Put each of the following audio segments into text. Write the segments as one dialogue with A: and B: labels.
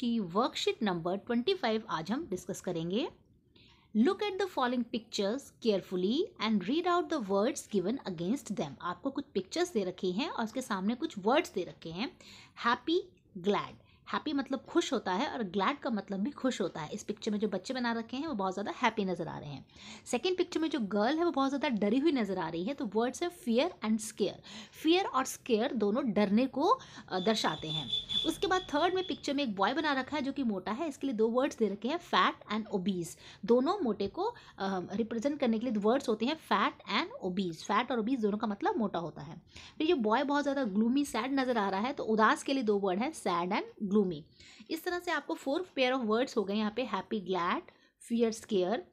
A: की worksheet number 25 आज हम डिस्कस करेंगे look at the following pictures carefully and read out the words given against them आपको कुछ पिक्चर्स दे रखे हैं और उसके सामने कुछ वर्ड्स दे रखे हैं हैप्पी ग्लैड हैप्पी मतलब खुश होता है और ग्लैड का मतलब भी खुश होता है इस पिक्चर में जो बच्चे बना रखे हैं वो बहुत ज़्यादा हैप्पी नज़र आ रहे हैं सेकेंड पिक्चर में जो गर्ल है वो बहुत ज़्यादा डरी हुई नज़र आ रही है तो वर्ड्स है फियर एंड स्केयर फियर और स्केयर दोनों डरने को दर्शाते हैं उसके बाद थर्ड में पिक्चर में एक बॉय बना रखा है जो कि मोटा है इसके लिए दो वर्ड्स दे रखे हैं फैट एंड ओबीज दोनों मोटे को रिप्रेजेंट करने के लिए वर्ड्स होते हैं फैट एंड ओबीज फैट और ओबीज दोनों का मतलब मोटा होता है फिर ये बॉय बहुत ज़्यादा ग्लूमी सैड नज़र आ रहा है तो उदास के लिए दो वर्ड है सैड एंड ग्लूमी इस तरह से आपको फोर पेयर ऑफ वर्ड्स हो गए यहाँ पे happy glad fear scare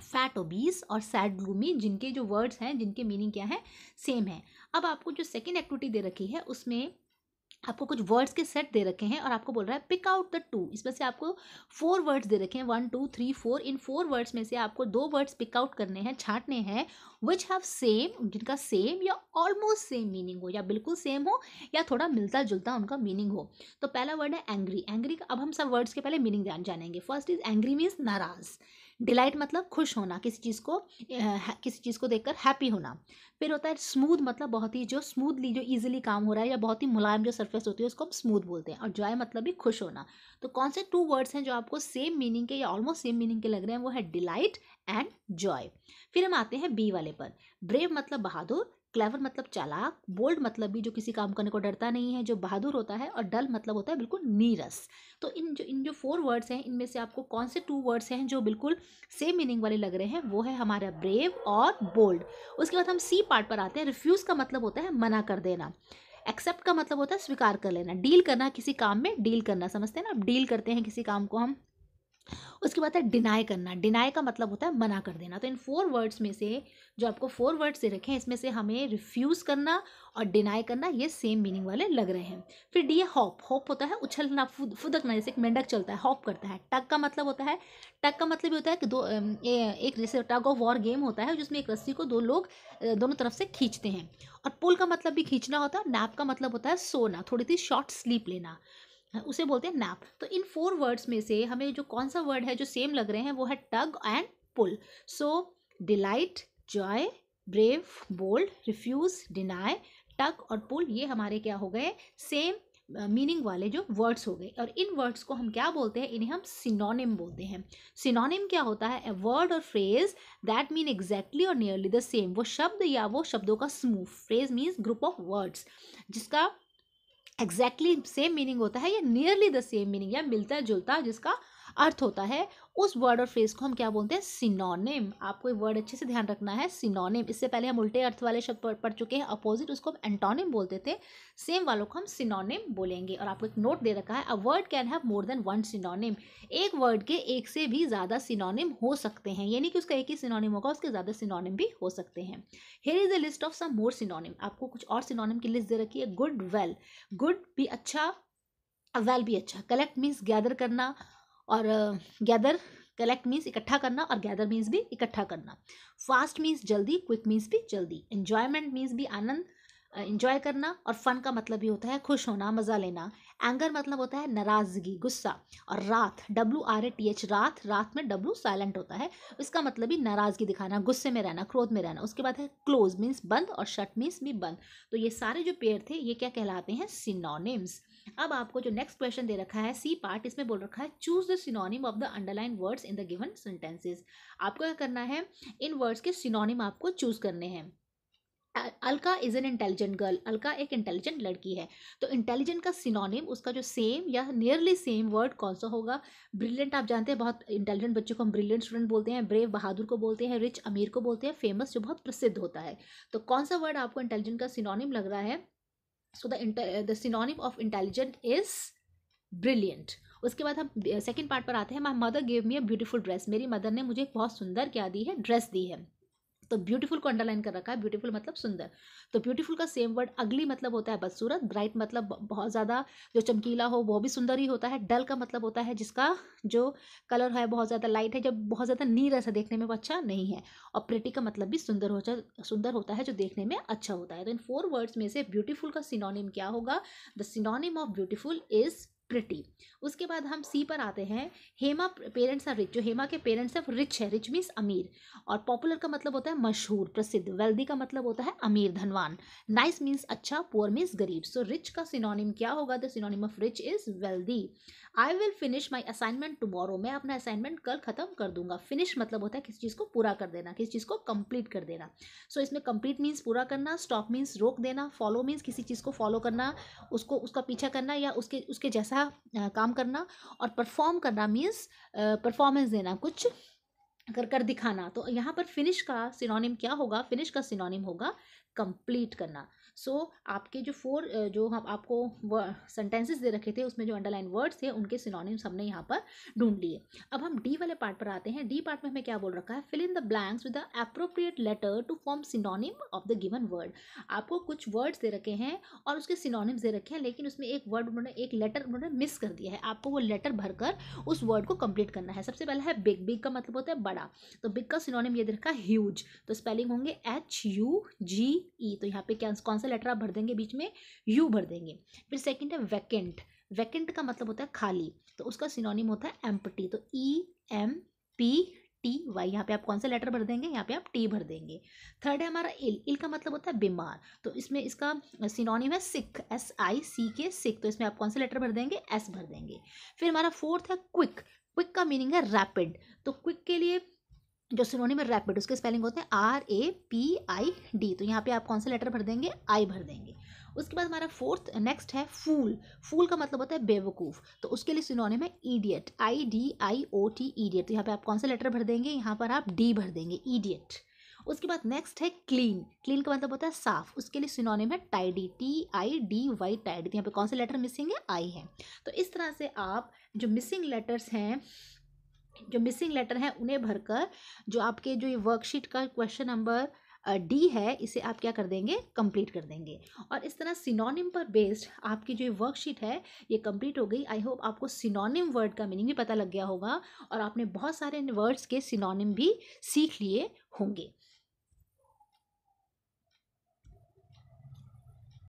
A: fat obese और सैड ग्लूमी जिनके जो वर्ड्स हैं जिनके मीनिंग क्या है सेम है अब आपको जो सेकेंड एक्टिविटी दे रखी है उसमें आपको कुछ वर्ड्स के सेट दे रखे हैं और आपको बोल रहा है पिक आउट द टू इसमें से आपको फोर वर्ड्स दे रखे हैं वन टू थ्री फोर इन फोर वर्ड्स में से आपको दो वर्ड्स पिक आउट करने हैं छांटने हैं विच हैव सेम जिनका सेम या ऑलमोस्ट सेम मीनिंग हो या बिल्कुल सेम हो या थोड़ा मिलता जुलता उनका मीनिंग हो तो पहला वर्ड है एंग्री एंग्री का अब हम सब वर्ड्स के पहले मीनिंग जानेंगे फर्स्ट इज एंग्री मीन्स नाराज़ डिलाइट मतलब खुश होना किसी चीज़ को किसी चीज़ को देखकर हैप्पी होना फिर होता है स्मूथ मतलब बहुत ही जो स्मूथली जो ईजिली काम हो रहा है या बहुत ही मुलायम जो सरफेस होती है उसको हम स्मूथ बोलते हैं और जॉय मतलब भी खुश होना तो कौन से टू वर्ड्स हैं जो आपको सेम मीनिंग के या ऑलमोस्ट सेम मीनिंग के लग रहे हैं वो है डिलाइट एंड जॉय फिर हम आते हैं बी वाले पर ब्रेव मतलब बहादुर क्लेवर मतलब चालाक बोल्ड मतलब भी जो किसी काम करने को डरता नहीं है जो बहादुर होता है और डल मतलब होता है बिल्कुल नीरस तो इन जो इन जो फोर वर्ड्स हैं इनमें से आपको कौन से टू वर्ड्स हैं जो बिल्कुल सेम मीनिंग वाले लग रहे हैं वो है हमारा ब्रेव और बोल्ड उसके बाद हम सी पार्ट पर आते हैं रिफ्यूज़ का मतलब होता है मना कर देना एक्सेप्ट का मतलब होता है स्वीकार कर लेना डील करना किसी काम में डील करना समझते हैं ना आप डील करते हैं किसी काम को हम उसके बाद है डिनाई करना डिनाई का मतलब होता है मना कर देना तो इन फोर वर्ड्स में से जो आपको फोर वर्ड्स से रखे हैं इसमें से हमें रिफ्यूज़ करना और डिनाई करना ये सेम मीनिंग वाले लग रहे हैं फिर डी ए हॉप हॉप होता है उछलना फुद, फुदकना जैसे एक मेंढक चलता है हॉप करता है टक का मतलब होता है टक का मतलब ये होता है कि दो एक जैसे टग ऑफ वॉर गेम होता है जिसमें एक रस्सी को दो लोग दोनों तरफ से खींचते हैं और पुल का मतलब भी खींचना होता है नैप का मतलब होता है सोना थोड़ी सी शॉर्ट स्लीप लेना उसे बोलते हैं नैप तो इन फोर वर्ड्स में से हमें जो कौन सा वर्ड है जो सेम लग रहे हैं वो है tug and pull so delight joy brave bold refuse deny tug और पुल ये हमारे क्या हो गए सेम मीनिंग वाले जो वर्ड्स हो गए और इन वर्ड्स को हम क्या बोलते हैं इन्हें हम सिनोनिम बोलते हैं सिनोनिम क्या होता है ए वर्ड और फ्रेज दैट मीन एग्जैक्टली और नियरली द सेम वो शब्द या वो शब्दों का smooth phrase means group of words जिसका एग्जैक्टली सेम मीनिंग होता है या नियरली द सेम मीनिंग या मिलता जुलता जिसका अर्थ होता है उस वर्ड और फ्रेज को हम क्या बोलते हैं सिनोनिम आपको ये वर्ड अच्छे से ध्यान रखना है सिनोनिम इससे पहले हम उल्टे अर्थ वाले शब्द पढ़ चुके हैं अपोजिट उसको हम एंटोनिम बोलते थे सेम वालों को हम सिनोनिम बोलेंगे और आपको एक नोट दे रखा है a word can have more than one synonym एक वर्ड के एक से भी ज़्यादा सिनोनिम हो सकते हैं यानी कि उसका एक ही सिनोनिम होगा उसके ज़्यादा सिनोनिम भी हो सकते हैं here is a list of some more synonym आपको कुछ और सिनोनिम की लिस्ट दे रखी है गुड वेल गुड भी अच्छा वेल well भी अच्छा कलेक्ट मीन्स गैदर करना और गैदर कलेक्ट मीन्स इकट्ठा करना और गैदर मीन्स भी इकट्ठा करना फास्ट मीन्स जल्दी क्विक मीन्स भी जल्दी एन्जॉयमेंट मीन्स भी आनंद इंजॉय करना और फन का मतलब भी होता है खुश होना मज़ा लेना एंगर मतलब होता है नाराज़गी गुस्सा और रात W R A T H रात रात में डब्ल्यू साइलेंट होता है इसका मतलब ही नाराज़गी दिखाना गुस्से में रहना क्रोध में रहना उसके बाद है क्लोज मीन्स बंद और शट मीन्स भी बंद तो ये सारे जो पेयर थे ये क्या कहलाते हैं सिनोनिम्स अब आपको जो नेक्स्ट क्वेश्चन दे रखा है सी पार्ट इसमें बोल रखा है choose the synonym of the underline words in the given sentences आपको क्या करना है इन वर्ड्स के सिनोनिम आपको चूज करने हैं Alka is an intelligent girl Alka एक इंटेलिजेंट लड़की है तो इंटेलिजेंट का सिनोनिम उसका जो सेम या नियरली सेम वर्ड कौन सा होगा ब्रिलियंट आप जानते हैं बहुत इंटेलिजेंट बच्चों को हम ब्रिलियंट स्टूडेंट बोलते हैं ब्रेव बहादुर को बोलते हैं रिच अमीर को बोलते हैं फेमस जो बहुत प्रसिद्ध होता है तो कौन सा वर्ड आपको इंटेलिजेंट का सिनोनिम लग रहा है so the the synonym of intelligent is brilliant उसके बाद हम सेकेंड पार्ट पर आते हैं my mother gave me a beautiful dress मेरी मदर ने मुझे एक बहुत सुंदर क्या दी है ड्रेस दी है तो ब्यूटीफुल को अंडरलाइन कर रखा है ब्यूटीफुल मतलब सुंदर तो ब्यूटीफुल का सेम वर्ड अगली मतलब होता है बदसूरत ब्राइट मतलब बहुत ज़्यादा जो चमकीला हो वो भी सुंदर ही होता है डल का मतलब होता है जिसका जो कलर है बहुत ज़्यादा लाइट है जब बहुत ज़्यादा नीर ऐसा देखने में वो अच्छा नहीं है और प्रिटी का मतलब भी सुंदर हो सुंदर होता है जो देखने में अच्छा होता है तो इन फोर वर्ड्स में से ब्यूटीफुल का सिनोनिम क्या होगा the synonym of beautiful is pretty उसके बाद हम सी पर आते हैं हेमा पेरेंट्स आर रिच जो हेमा के पेरेंट्स हैं रिच है रिच मीन्स अमीर और पॉपुलर का मतलब होता है मशहूर प्रसिद्ध वेल्दी का मतलब होता है अमीर धनवान नाइस मीन्स अच्छा पुअर मीन्स गरीब सो रिच का सिनोनिम क्या होगा the synonym of rich is wealthy I will finish my assignment tomorrow मैं अपना असाइनमेंट कल ख़त्म कर दूंगा फिनिश मतलब होता है किसी चीज़ को पूरा कर देना किसी चीज़ को कंप्लीट कर देना सो so, इसमें कंप्लीट मीन्स पूरा करना स्टॉप मीन्स रोक देना फॉलो मीन्स किसी चीज़ को फॉलो करना उसको उसका पीछा करना या उसके उसके जैसा काम करना और परफॉर्म करना मीन्स परफॉर्मेंस देना कुछ कर कर दिखाना तो यहाँ पर फिनिश का सिनोनिम क्या होगा फिनिश का सिनोनिम होगा कंप्लीट करना सो so, आपके जो फोर जो हम आपको सेंटेंसेस दे रखे थे उसमें जो अंडरलाइन वर्ड्स थे उनके सिनोनिम्स हमने यहाँ पर ढूंढ लिए अब हम डी वाले पार्ट पर आते हैं डी पार्ट में हमें क्या बोल रखा है fill in the blanks with the appropriate letter to form synonym of the given word आपको कुछ वर्ड्स दे रखे हैं और उसके सिनोनिम्स दे रखे हैं लेकिन उसमें एक वर्ड उन्होंने एक लेटर उन्होंने मिस कर दिया है आपको वो लेटर भरकर उस वर्ड को कंप्लीट करना है सबसे पहला है बिग बिग का मतलब होता है बड़ा तो बिग का सिनोनिम ये दे रखा है ह्यूज तो स्पेलिंग होंगे H U G E e, तो यहाँ पे क्या कौन सा लेटर आप भर देंगे बीच में यू भर देंगे फिर सेकंड है वैकेंट वैकेंट का मतलब होता है खाली तो उसका सिनोनिम होता है एम्पटी तो E M P T Y यहाँ पे आप कौन सा लेटर भर देंगे यहाँ पे आप टी भर देंगे थर्ड है हमारा इल इल का मतलब होता है बीमार तो इसमें इसका सिनोनिम है सिख एस आई सी के सिख तो इसमें आप कौन सा लेटर भर देंगे एस भर देंगे फिर हमारा फोर्थ है क्विक क्विक का मीनिंग है रैपिड तो क्विक के लिए जो सिनोनिम है रैपिड उसके स्पेलिंग होते हैं R A P I D तो यहाँ पे आप कौन सा लेटर भर देंगे आई भर देंगे उसके बाद हमारा फोर्थ नेक्स्ट है फूल फूल का मतलब होता है बेवकूफ़ तो उसके लिए सिनोनिम है idiot I D I O T idiot तो यहाँ पे आप कौन सा लेटर भर देंगे यहाँ पर आप डी भर देंगे ईडियट उसके बाद नेक्स्ट है क्लीन क्लीन का मतलब होता है साफ उसके लिए सिनोनिम है tidy T I D Y tidy यहाँ पे कौन से लेटर मिसिंग है आई है तो इस तरह से आप जो मिसिंग लेटर्स हैं जो मिसिंग लेटर हैं उन्हें भरकर जो आपके जो ये वर्कशीट का क्वेश्चन नंबर डी है इसे आप क्या कर देंगे कंप्लीट कर देंगे और इस तरह सिनोनिम पर बेस्ड आपकी जो ये वर्कशीट है ये कंप्लीट हो गई आई होप आपको सिनोनिम वर्ड का मीनिंग भी पता लग गया होगा और आपने बहुत सारे वर्ड्स के सिनोनिम भी सीख लिए होंगे